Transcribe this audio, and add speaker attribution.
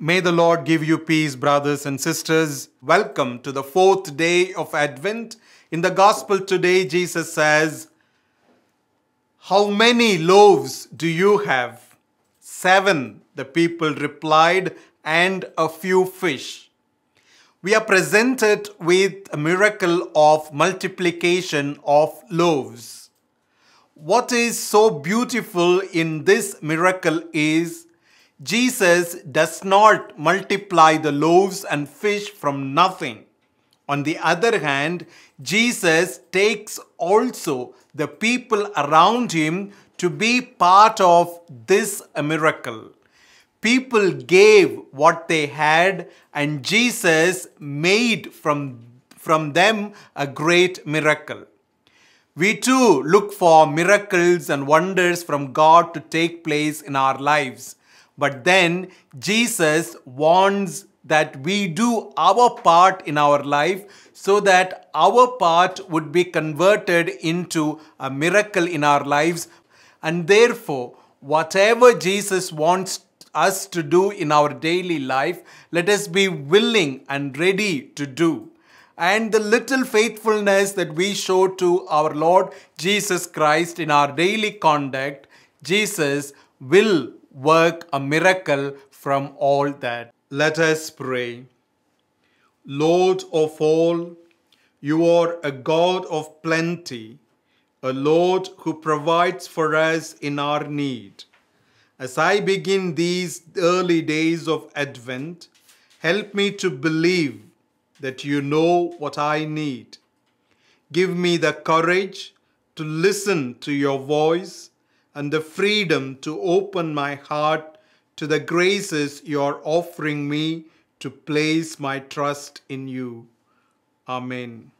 Speaker 1: May the Lord give you peace, brothers and sisters. Welcome to the fourth day of Advent. In the Gospel today, Jesus says, How many loaves do you have? Seven, the people replied, and a few fish. We are presented with a miracle of multiplication of loaves. What is so beautiful in this miracle is Jesus does not multiply the loaves and fish from nothing. On the other hand, Jesus takes also the people around him to be part of this miracle. People gave what they had and Jesus made from, from them a great miracle. We too look for miracles and wonders from God to take place in our lives. But then Jesus warns that we do our part in our life so that our part would be converted into a miracle in our lives. And therefore, whatever Jesus wants us to do in our daily life, let us be willing and ready to do. And the little faithfulness that we show to our Lord Jesus Christ in our daily conduct, Jesus will work a miracle from all that. Let us pray. Lord of all, you are a God of plenty, a Lord who provides for us in our need. As I begin these early days of Advent, help me to believe that you know what I need. Give me the courage to listen to your voice and the freedom to open my heart to the graces you are offering me to place my trust in you. Amen.